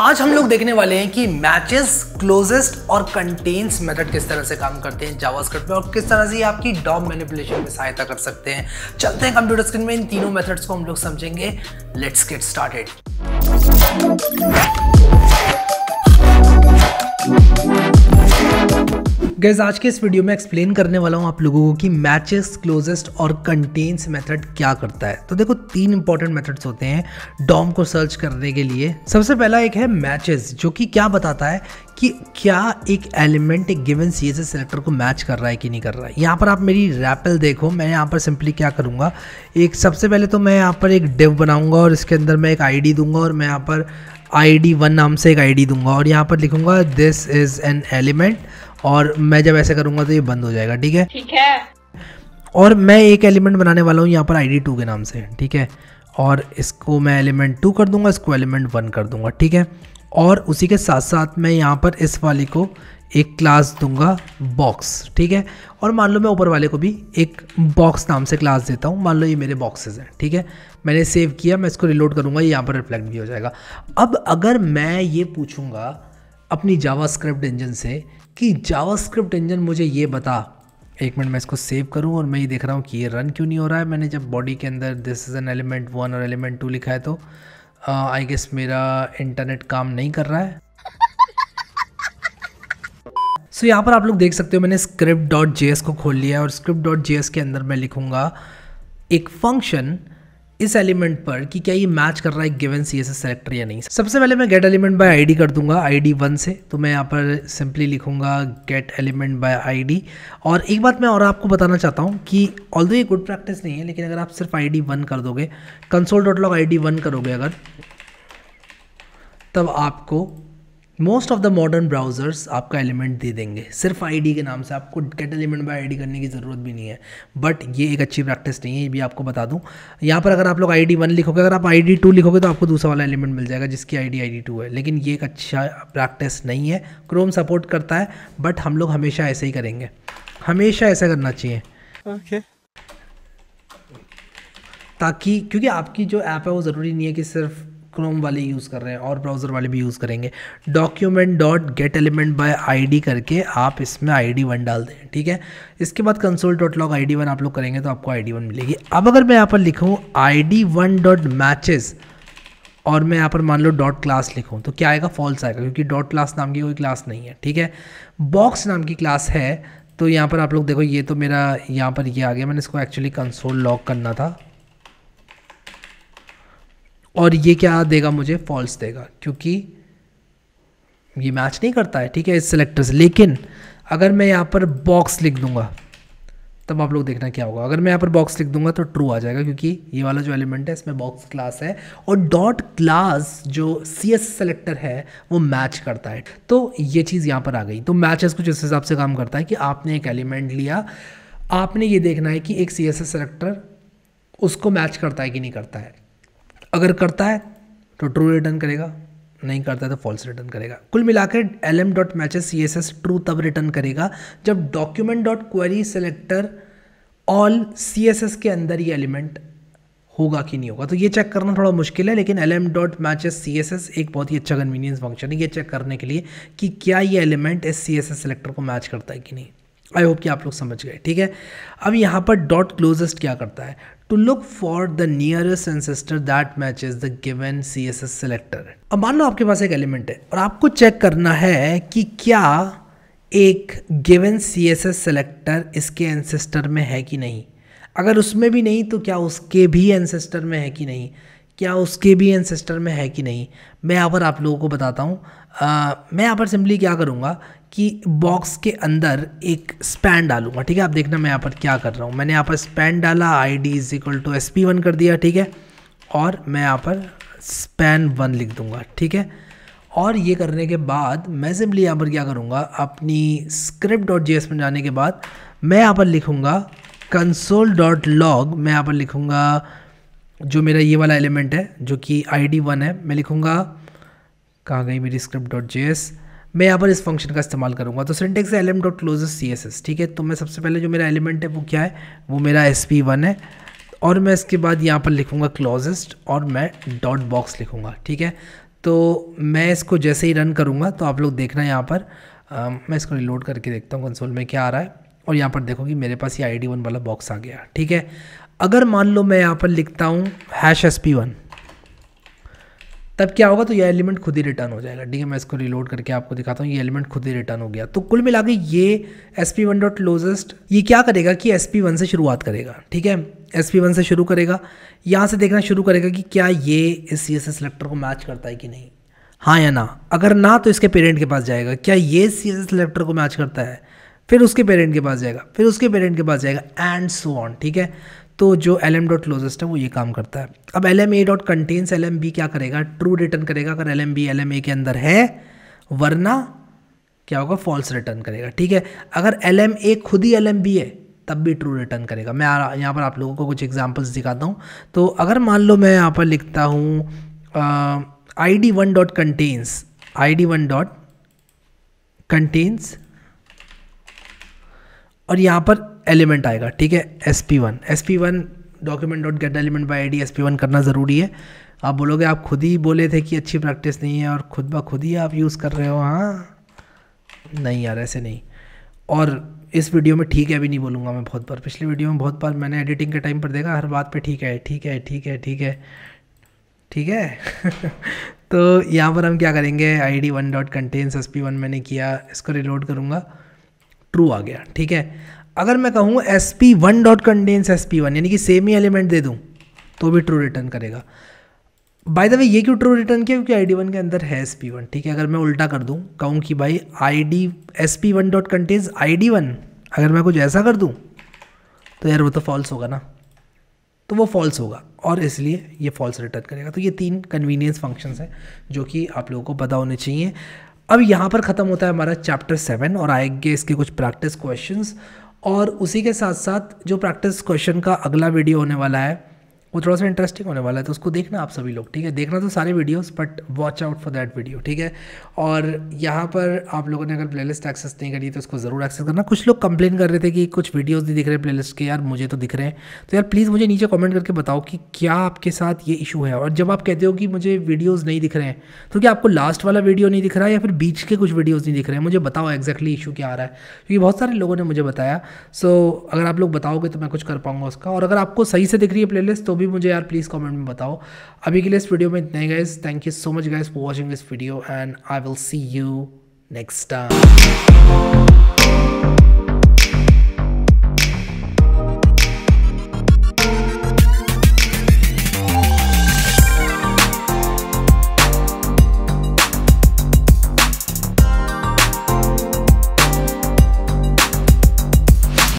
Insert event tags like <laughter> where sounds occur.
आज हम लोग देखने वाले हैं कि मैचेस क्लोजेस्ट और कंटेन्स मेथड किस तरह से काम करते हैं जावास्क्रिप्ट में और किस तरह से आपकी डॉम मैनिपुलेशन में सहायता कर सकते हैं चलते हैं कंप्यूटर स्क्रीन में इन तीनों मेथड्स को हम लोग समझेंगे लेट्स गेट स्टार्टेड गैस आज के इस वीडियो में एक्सप्लेन करने वाला हूँ आप लोगों को कि मैचेस क्लोजेस्ट और कंटेन्स मेथड क्या करता है तो देखो तीन इंपॉर्टेंट मेथड्स होते हैं डॉम को सर्च करने के लिए सबसे पहला एक है मैचेस जो कि क्या बताता है कि क्या एक एलिमेंट एक गिवन सी एस सेलेक्टर को मैच कर रहा है कि नहीं कर रहा है यहाँ पर आप मेरी रैपल देखो मैं यहाँ पर सिंपली क्या करूँगा एक सबसे पहले तो मैं यहाँ पर एक डिव बनाऊँगा और इसके अंदर मैं एक आई दूंगा और मैं यहाँ पर आई डी वन नाम से एक आई डी दूंगा और यहाँ पर लिखूँगा दिस इज़ एन एलिमेंट और मैं जब ऐसे करूंगा तो ये बंद हो जाएगा ठीक है ठीक है और मैं एक एलिमेंट बनाने वाला हूँ यहाँ पर आई डी टू के नाम से ठीक है और इसको मैं एलिमेंट टू कर दूंगा इसको एलिमेंट वन कर दूंगा ठीक है और उसी के साथ साथ मैं यहाँ पर इस वाले को एक क्लास दूंगा बॉक्स ठीक है और मान लो मैं ऊपर वाले को भी एक बॉक्स नाम से क्लास देता हूँ मान लो ये मेरे बॉक्सेस हैं ठीक है मैंने सेव किया मैं इसको रिलोड करूँगा ये यहाँ पर रिफ्लेक्ट भी हो जाएगा अब अगर मैं ये पूछूँगा अपनी जावास्क्रिप्ट इंजन से कि जावास्क्रिप्ट इंजन मुझे ये बता एक मिनट मैं इसको सेव करूं और मैं ये देख रहा हूँ कि ये रन क्यों नहीं हो रहा है मैंने जब बॉडी के अंदर this is an element one और एलिमेंट टू लिखा है तो आई uh, गेस मेरा इंटरनेट काम नहीं कर रहा है सो so, यहाँ पर आप लोग देख सकते हो मैंने स्क्रिप्ट डॉट जे को खोल लिया है और स्क्रिप्ट डॉट जे के अंदर मैं लिखूँगा एक फंक्शन इस एलिमेंट पर कि क्या ये मैच कर रहा है गिवन सी एस सेलेक्टर या नहीं सबसे पहले मैं गेट एलिमेंट बाय आईडी कर दूंगा आईडी वन से तो मैं यहाँ पर सिंपली लिखूंगा गेट एलिमेंट बाय आईडी और एक बात मैं और आपको बताना चाहता हूँ कि ऑल ये गुड प्रैक्टिस नहीं है लेकिन अगर आप सिर्फ आई डी वन कर दोगे console dot log I D one करोगे अगर तब आपको most of the modern browsers आपका एलिमेंट दे देंगे सिर्फ आईडी के नाम से आपको गेट एलिमेंट बाय आईडी करने की ज़रूरत भी नहीं है बट ये एक अच्छी प्रैक्टिस नहीं है ये भी आपको बता दूं यहाँ पर अगर आप लोग आईडी वन लिखोगे अगर आप आईडी टू लिखोगे तो आपको दूसरा वाला एलिमेंट मिल जाएगा जिसकी आईडी डी टू है लेकिन ये एक अच्छा प्रैक्टिस नहीं है क्रोम सपोर्ट करता है बट हम लोग हमेशा ऐसे ही करेंगे हमेशा ऐसा करना चाहिए okay. ताकि क्योंकि आपकी जो ऐप है वो ज़रूरी नहीं है कि सिर्फ क्रोम वाले यूज़ कर रहे हैं और ब्राउज़र वाले भी यूज़ करेंगे document dot get element by ID करके आप इसमें आईडी वन डाल दें ठीक है इसके बाद console dot log I one आप लोग करेंगे तो आपको आई वन मिलेगी अब अगर मैं यहाँ पर लिखूँ I D one dot matches और मैं यहाँ पर मान लो डॉट क्लास लिखूँ तो क्या आएगा फॉल्स आएगा क्योंकि डॉट क्लास नाम की कोई क्लास नहीं है ठीक है बॉक्स नाम की क्लास है तो यहाँ पर आप लोग देखो ये तो मेरा यहाँ पर ये आ गया मैंने इसको एक्चुअली कंसोल लॉक करना था और ये क्या देगा मुझे फॉल्स देगा क्योंकि ये मैच नहीं करता है ठीक है इस सेलेक्टर से लेकिन अगर मैं यहाँ पर बॉक्स लिख दूंगा तब आप लोग देखना क्या होगा अगर मैं यहाँ पर बॉक्स लिख दूंगा तो ट्रू आ जाएगा क्योंकि ये वाला जो एलिमेंट है इसमें बॉक्स क्लास है और डॉट क्लास जो सी एस सेलेक्टर है वो मैच करता है तो ये चीज़ यहाँ पर आ गई तो मैचेस कुछ इस हिसाब से काम करता है कि आपने एक एलिमेंट लिया आपने ये देखना है कि एक सी एस सेलेक्टर उसको मैच करता है कि नहीं करता है अगर करता है तो ट्रू रिटर्न करेगा नहीं करता है तो फॉल्स रिटर्न करेगा कुल मिलाकर L M dot matches C S S true तब रिटर्न करेगा जब document dot query selector all C S S के अंदर ये एलिमेंट होगा कि नहीं होगा तो ये चेक करना थोड़ा मुश्किल है लेकिन L M dot matches C S S एक बहुत ही अच्छा कन्वीनियंस फंक्शन है ये चेक करने के लिए कि क्या ये एलिमेंट इस सी एस एस सेलेक्टर को मैच करता है कि नहीं आई होप कि आप लोग समझ गए ठीक है अब यहाँ पर डॉट क्लोजेस्ट क्या करता है to look for the nearest ancestor that matches the given CSS selector. अब मान लो आपके पास एक एलिमेंट है और आपको चेक करना है कि क्या एक गिवन एस सेलेक्टर इसके एंसेस्टर में है कि नहीं अगर उसमें भी नहीं तो क्या उसके भी एंसेस्टर में है कि नहीं क्या उसके भी एंसेस्टर में है कि नहीं मैं यहाँ पर आप लोगों को बताता हूँ मैं यहाँ पर सिंपली क्या करूँगा कि बॉक्स के अंदर एक स्पैन डालूंगा ठीक है आप देखना मैं यहाँ पर क्या कर रहा हूँ मैंने यहाँ पर स्पैन डाला I D is equal to S P one कर दिया ठीक है और मैं यहाँ पर स्पैन वन लिख दूंगा ठीक है और ये करने के बाद मैं सिंपली यहाँ पर क्या करूँगा अपनी स्क्रिप्ट डॉट जी एस में जाने के बाद मैं यहाँ पर लिखूँगा कंसोल डॉट लॉग मैं यहाँ पर लिखूँगा जो मेरा ये वाला एलिमेंट है जो कि आई डी वन है मैं लिखूँगा कहाँ गई मेरी स्क्रिप्ट डॉट जी एस मैं यहाँ पर इस फंक्शन का इस्तेमाल करूँगा तो syntax L M dot close C S S ठीक है तो मैं सबसे पहले जो मेरा एलिमेंट है वो क्या है वो मेरा एस पी वन है और मैं इसके बाद यहाँ पर लिखूँगा क्लोजेस्ट और मैं डॉट बॉक्स लिखूँगा ठीक है तो मैं इसको जैसे ही रन करूँगा तो आप लोग देखना यहाँ पर आ, मैं इसको रिलोड करके देखता हूँ कंसोल में क्या आ रहा है और यहाँ पर देखो कि मेरे पास ये आई डी वन वाला बॉक्स आ गया ठीक है अगर मान लो मैं यहाँ पर लिखता हूँ हैश एस पी वन तब क्या होगा तो ये एलिमेंट खुद ही रिटर्न हो जाएगा ठीक है मैं इसको रिलोड करके आपको दिखाता हूँ ये एलिमेंट खुद ही रिटर्न हो गया तो कुल मिला के ये S P one dot closest ये क्या करेगा कि एस पी वन से शुरुआत करेगा ठीक है एस पी वन से शुरू करेगा यहाँ से देखना शुरू करेगा कि क्या ये इस सी एस एस सिलेक्टर को मैच करता है कि नहीं हाँ या ना अगर ना तो इसके पेरेंट के पास जाएगा क्या ये सी एस सिलेक्टर को मैच करता है फिर उसके पेरेंट के पास जाएगा फिर उसके पेरेंट के पास जाएगा एंड सो ऑन ठीक है तो जो एल एम डॉट क्लोजेस्ट है वो ये काम करता है अब L M A dot contains L M B क्या करेगा ट्रू रिटर्न करेगा अगर L M B L M A के अंदर है वरना क्या होगा फॉल्स रिटर्न करेगा ठीक है अगर एल एम ए खुद ही एल एम बी है तब भी ट्रू रिटर्न करेगा मैं यहाँ पर आप लोगों को कुछ एग्जाम्पल्स दिखाता हूँ तो अगर मान लो मैं यहाँ पर लिखता हूँ I D one dot contains I D one dot contains और यहाँ पर एलिमेंट आएगा ठीक है S P one S P one document dot get element by I D S P one करना ज़रूरी है आप बोलोगे आप खुद ही बोले थे कि अच्छी प्रैक्टिस नहीं है और खुद ब खुद ही आप यूज़ कर रहे हो हाँ नहीं यार ऐसे नहीं और इस वीडियो में ठीक है भी नहीं बोलूँगा मैं बहुत बार पिछले वीडियो में बहुत बार मैंने एडिटिंग के टाइम पर देखा हर बात पे ठीक है ठीक है ठीक है ठीक है ठीक है <laughs> तो यहाँ पर हम क्या करेंगे I D one dot contains S P one मैंने किया इसको रिलोड करूँगा ट्रू आ गया ठीक है अगर मैं कहूँ S P one dot contains S P one यानी कि सेम ही एलिमेंट दे दूँ तो भी ट्रू रिटर्न करेगा बाय द वे ये क्यों ट्रू रिटर्न किया क्योंकि आई डी वन के अंदर है एस पी वन ठीक है अगर मैं उल्टा कर दूँ कहूँ कि भाई I D S P one dot contains I D one अगर मैं कुछ ऐसा कर दूँ तो यार वो तो फॉल्स होगा ना तो वो फॉल्स होगा और इसलिए ये फॉल्स रिटर्न करेगा तो ये तीन कन्वीनियंस फंक्शंस हैं जो कि आप लोगों को पता होने चाहिए अब यहाँ पर ख़त्म होता है हमारा चैप्टर सेवन और आएंगे इसके कुछ प्रैक्टिस क्वेश्चंस और उसी के साथ साथ जो प्रैक्टिस क्वेश्चन का अगला वीडियो होने वाला है वो थोड़ा सा इंटरेस्टिंग होने वाला है तो उसको देखना आप सभी लोग ठीक है देखना तो सारे videos but watch out for that video ठीक है और यहाँ पर आप लोगों ने अगर प्लेलिस्ट एक्सेस नहीं करी तो उसको ज़रूर एक्सेस करना कुछ लोग कंप्लेन कर रहे थे कि कुछ वीडियोस नहीं दिख रहे प्ले के यार मुझे तो दिख रहे हैं तो यार प्लीज़ मुझे नीचे कॉमेंट करके बताओ कि क्या आपके साथ ये इशू है और जब आप कहते हो कि मुझे वीडियोज़ नहीं दिख रहे हैं तो क्या आपको लास्ट वाला वीडियो नहीं दिख रहा है या फिर बीच के कुछ वीडियोज़ नहीं दिख रहे हैं मुझे बताओ एक्जैक्टली इशू क्या आ रहा है क्योंकि बहुत सारे लोगों ने मुझे बताया सो अगर आप लोग बताओगे तो मैं कुछ कर पाऊँगा उसका और अगर आपको सही से दिख रही है प्ले तो भी मुझे यार प्लीज़ कमेंट में बताओ अभी के लिए इस वीडियो में इतना ही guys thank you so much guys for watching this video and I will see you next time